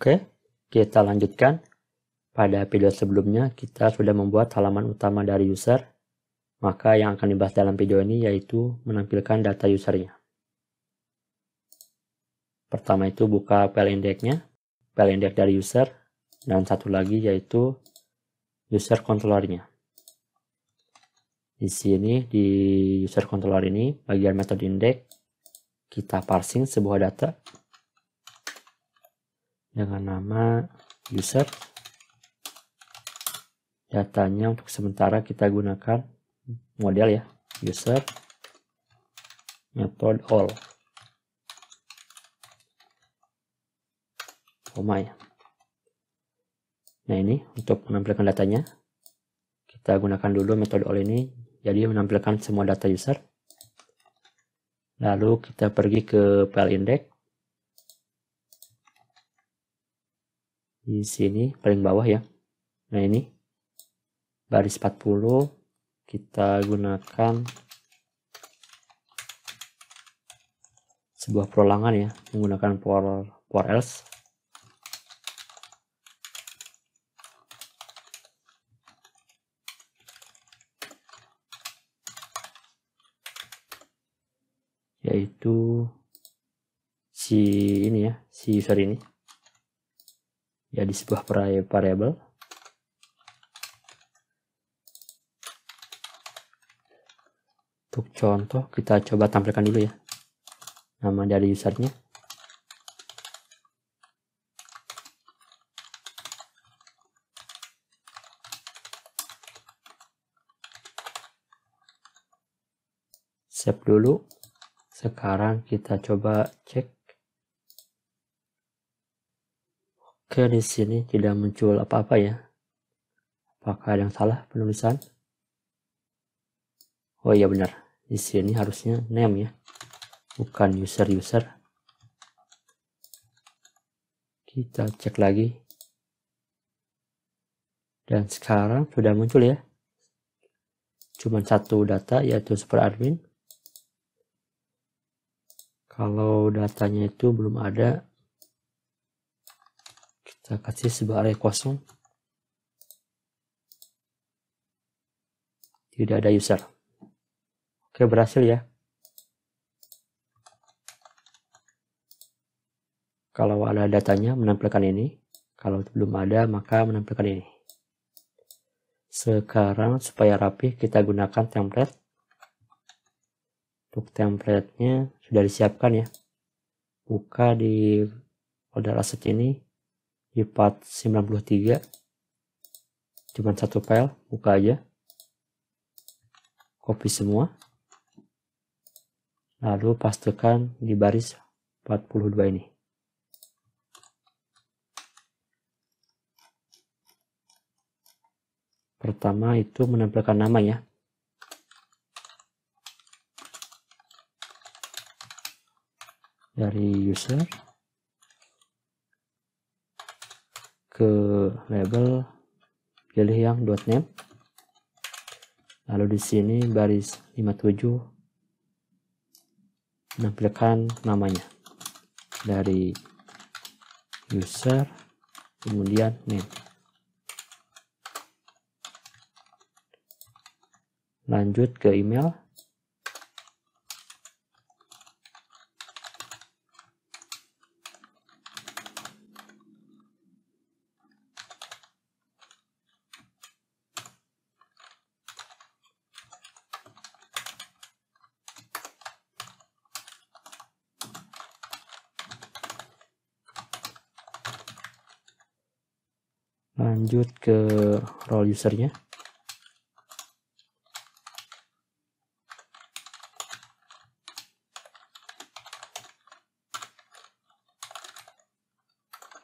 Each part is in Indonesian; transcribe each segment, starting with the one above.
Oke, kita lanjutkan. Pada video sebelumnya kita sudah membuat halaman utama dari user, maka yang akan dibahas dalam video ini yaitu menampilkan data usernya. Pertama itu buka file indexnya, file index dari user, dan satu lagi yaitu user controllernya. Di sini di user controller ini bagian metode index kita parsing sebuah data dengan nama user datanya untuk sementara kita gunakan model ya user method all koma ya nah ini untuk menampilkan datanya kita gunakan dulu metode all ini jadi menampilkan semua data user lalu kita pergi ke file index di sini paling bawah ya nah ini baris 40 kita gunakan sebuah perulangan ya menggunakan for for else yaitu si ini ya si user ini jadi ya, sebuah variabel untuk contoh kita coba tampilkan dulu ya nama dari usernya save dulu sekarang kita coba cek Oke, di sini tidak muncul apa-apa ya. Apakah ada yang salah penulisan? Oh iya benar. Di sini harusnya name ya. Bukan user-user. Kita cek lagi. Dan sekarang sudah muncul ya. cuma satu data yaitu super admin. Kalau datanya itu belum ada, kita kasih sebuah array kosong. Tidak ada user. Oke, berhasil ya. Kalau ada datanya, menampilkan ini. Kalau belum ada, maka menampilkan ini. Sekarang supaya rapi, kita gunakan template. Untuk template-nya sudah disiapkan ya. Buka di folder aset ini di 93 cuman satu file buka aja copy semua lalu pastikan di baris 42 ini pertama itu menampilkan nama ya dari user ke label pilih yang .name lalu di sini baris 57 menampilkan namanya dari user kemudian name lanjut ke email lanjut ke role usernya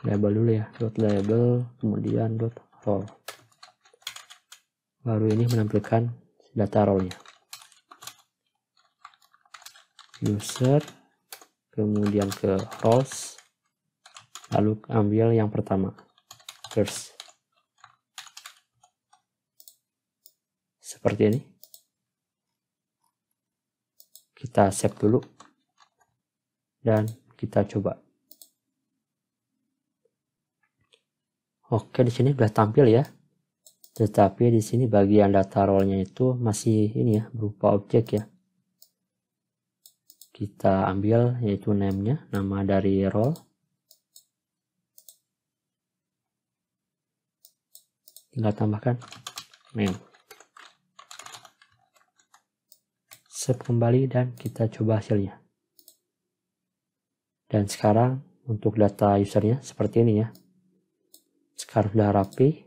label dulu ya dot label kemudian dot role baru ini menampilkan data role nya user kemudian ke roles lalu ambil yang pertama first seperti ini kita save dulu dan kita coba oke di sini sudah tampil ya tetapi di sini bagian data rollnya itu masih ini ya berupa objek ya kita ambil yaitu name-nya nama dari role tinggal tambahkan name save kembali dan kita coba hasilnya. Dan sekarang untuk data usernya seperti ini ya. Sekarang sudah rapi.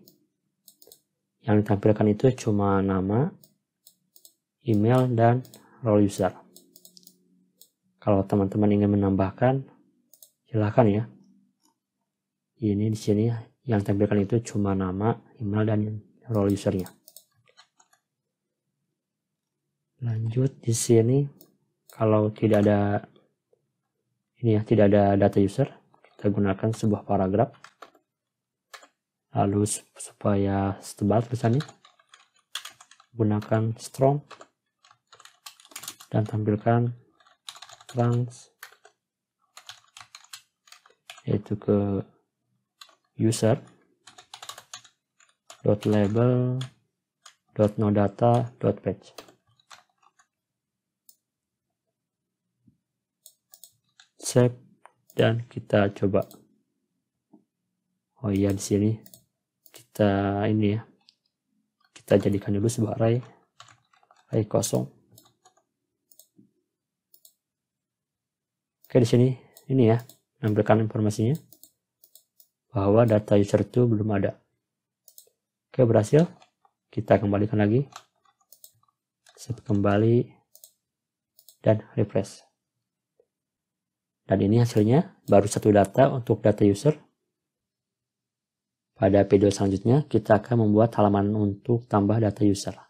Yang ditampilkan itu cuma nama, email, dan role user. Kalau teman-teman ingin menambahkan, silahkan ya. Ini di sini ya. yang tampilkan itu cuma nama, email, dan role usernya lanjut di sini kalau tidak ada ini ya tidak ada data user kita gunakan sebuah paragraf lalu supaya setebal tulisannya gunakan strong dan tampilkan trans yaitu ke user dot label dot no data dot page save dan kita coba oh iya di sini kita ini ya kita jadikan dulu sebuah array array kosong oke di sini ini ya memberikan informasinya bahwa data user itu belum ada oke berhasil kita kembalikan lagi save kembali dan refresh dan ini hasilnya baru satu data untuk data user. Pada video selanjutnya kita akan membuat halaman untuk tambah data user.